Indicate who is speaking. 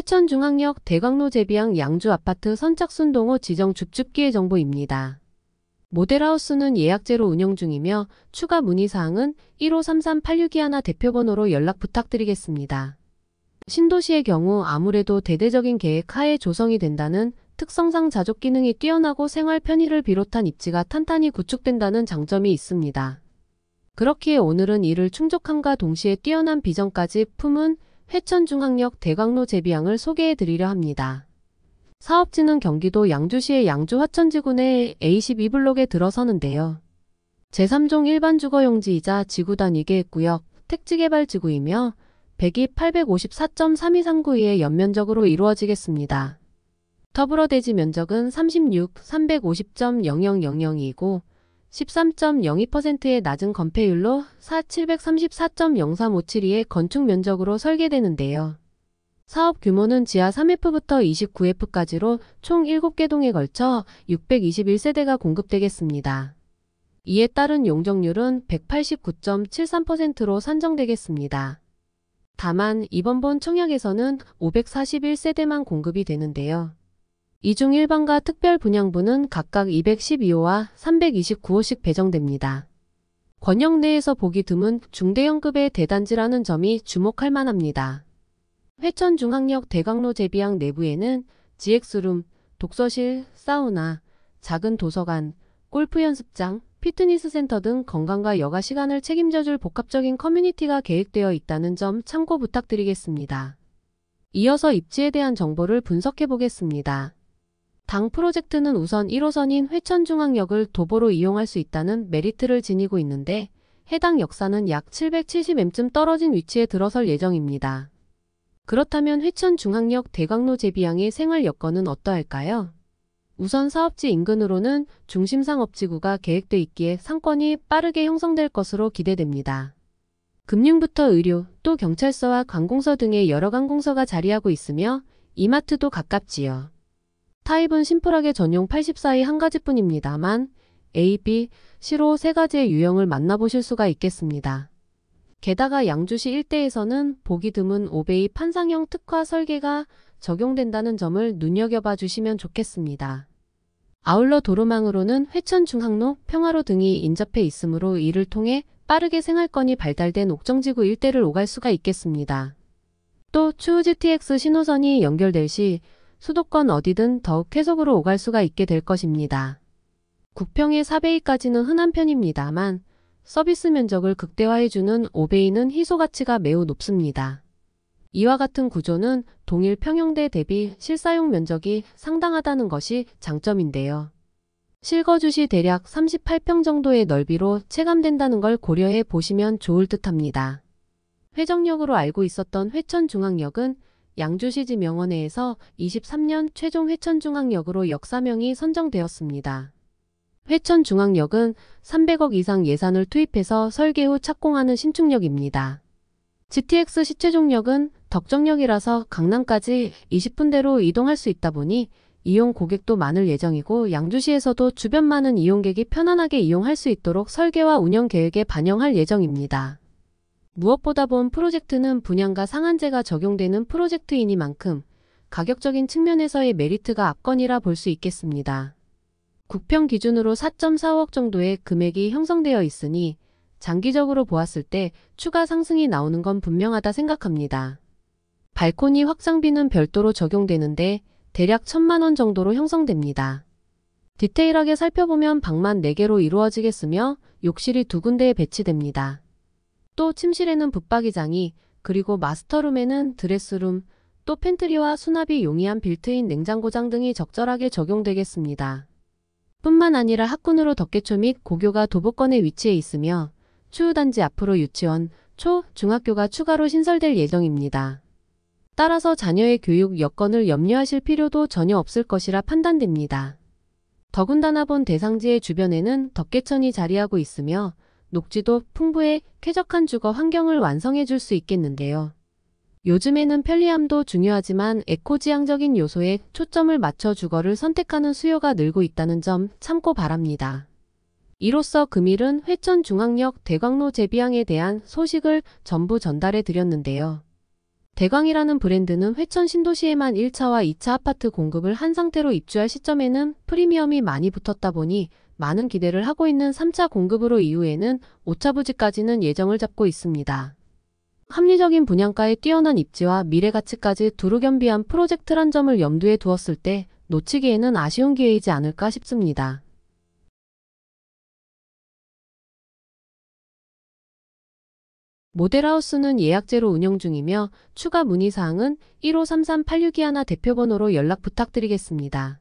Speaker 1: 회천중앙역 대광로 제비양 양주아파트 선착순동호 지정 줍줍기의 정보입니다. 모델하우스는 예약제로 운영 중이며 추가 문의사항은 1533-862 1 대표번호로 연락 부탁드리겠습니다. 신도시의 경우 아무래도 대대적인 계획 하에 조성이 된다는 특성상 자족 기능이 뛰어나고 생활 편의를 비롯한 입지가 탄탄히 구축된다는 장점이 있습니다. 그렇기에 오늘은 이를 충족함과 동시에 뛰어난 비전까지 품은 회천중앙역 대광로 재비항을 소개해드리려 합니다. 사업지는 경기도 양주시의 양주 화천지구내 A12블록에 들어서는데요. 제3종 일반 주거용지이자 지구 단위 계획구역, 택지개발 지구이며 1 0 854.3239의 연면적으로 이루어지겠습니다. 더불어 대지 면적은 36 350.0000이고 13.02%의 낮은 건폐율로 4734.0357의 건축 면적으로 설계되는데요. 사업 규모는 지하 3F부터 29F까지로 총 7개 동에 걸쳐 621세대가 공급되겠습니다. 이에 따른 용적률은 189.73%로 산정되겠습니다. 다만 이번 본 청약에서는 541세대만 공급이 되는데요. 이중 일반과 특별분양부는 각각 212호와 329호씩 배정됩니다. 권역 내에서 보기 드문 중대형급의 대단지라는 점이 주목할 만합니다. 회천 중학역 대강로 제비항 내부에는 GX룸, 독서실, 사우나, 작은 도서관, 골프 연습장, 피트니스 센터 등 건강과 여가 시간을 책임져줄 복합적인 커뮤니티가 계획되어 있다는 점 참고 부탁드리겠습니다. 이어서 입지에 대한 정보를 분석해 보겠습니다. 당 프로젝트는 우선 1호선인 회천중앙역을 도보로 이용할 수 있다는 메리트를 지니고 있는데 해당 역사는 약 770m쯤 떨어진 위치에 들어설 예정입니다. 그렇다면 회천중앙역 대광로 재비양의 생활 여건은 어떠할까요? 우선 사업지 인근으로는 중심 상업지구가 계획돼 있기에 상권이 빠르게 형성될 것으로 기대됩니다. 금융부터 의료, 또 경찰서와 관공서 등의 여러 관공서가 자리하고 있으며 이마트도 가깝지요. 타입은 심플하게 전용 84의 한 가지뿐입니다만 A, B, C로 세 가지의 유형을 만나보실 수가 있겠습니다. 게다가 양주시 일대에서는 보기 드문 오베이 판상형 특화 설계가 적용된다는 점을 눈여겨봐 주시면 좋겠습니다. 아울러 도로망으로는 회천중항로, 평화로 등이 인접해 있으므로 이를 통해 빠르게 생활권이 발달된 옥정지구 일대를 오갈 수가 있겠습니다. 또 추후 GTX 신호선이 연결될 시 수도권 어디든 더욱 쾌속으로 오갈 수가 있게 될 것입니다. 국평의 4베이까지는 흔한 편입니다만 서비스 면적을 극대화해주는 5베이는 희소가치가 매우 높습니다. 이와 같은 구조는 동일 평형대 대비 실사용 면적이 상당하다는 것이 장점인데요. 실거주시 대략 38평 정도의 넓이로 체감된다는 걸 고려해 보시면 좋을 듯합니다. 회정역으로 알고 있었던 회천중앙역은 양주시지 명원회에서 23년 최종 회천중앙역으로 역사명이 선정되었습니다. 회천중앙역은 300억 이상 예산을 투입해서 설계 후 착공하는 신축역입니다. GTX 시최종역은 덕정역이라서 강남까지 20분대로 이동할 수 있다 보니 이용 고객도 많을 예정이고 양주시에서도 주변 많은 이용객이 편안하게 이용할 수 있도록 설계와 운영 계획에 반영할 예정입니다. 무엇보다 본 프로젝트는 분양가 상한제가 적용되는 프로젝트이니만큼 가격적인 측면에서의 메리트가 압권이라 볼 수 있겠습니다. 국평 기준으로 4 4억 정도의 금액이 형성되어 있으니 장기적으로 보았을 때 추가 상승이 나오는 건 분명하다 생각합니다. 발코니 확장비는 별도로 적용되는데 대략 1 천만 원 정도로 형성됩니다. 디테일하게 살펴보면 방만 4개로 이루어지겠으며 욕실이 두 군데에 배치됩니다. 또 침실에는 붙박이장이 그리고 마스터룸에는 드레스룸, 또 팬트리와 수납이 용이한 빌트인 냉장고장 등이 적절하게 적용되겠습니다. 뿐만 아니라 학군으로 덕계초 및 고교가 도보권에 위치해 있으며 추후단지 앞으로 유치원, 초, 중학교가 추가로 신설될 예정입니다. 따라서 자녀의 교육 여건을 염려하실 필요도 전혀 없을 것이라 판단됩니다. 더군다나 본 대상지의 주변에는 덕계천이 자리하고 있으며 녹지도 풍부해 쾌적한 주거 환경을 완성해 줄 수 있겠는데요. 요즘에는 편리함도 중요하지만 에코지향적인 요소에 초점을 맞춰 주거를 선택하는 수요가 늘고 있다는 점 참고 바랍니다. 이로써 금일은 회천중앙역 대광로 재비항에 대한 소식을 전부 전달해 드렸는데요. 대광이라는 브랜드는 회천 신도시에만 1차와 2차 아파트 공급을 한 상태로 입주할 시점에는 프리미엄이 많이 붙었다 보니 많은 기대를 하고 있는 3차 공급으로 이후에는 5차 부지까지는 예정을 잡고 있습니다. 합리적인 분양가의 뛰어난 입지와 미래가치까지 두루 겸비한 프로젝트란 점을 염두에 두었을 때 놓치기에는 아쉬운 기회이지 않을까 싶습니다. 모델하우스는 예약제로 운영 중이며 추가 문의사항은 1533862 1 대표번호로 연락 부탁드리겠습니다.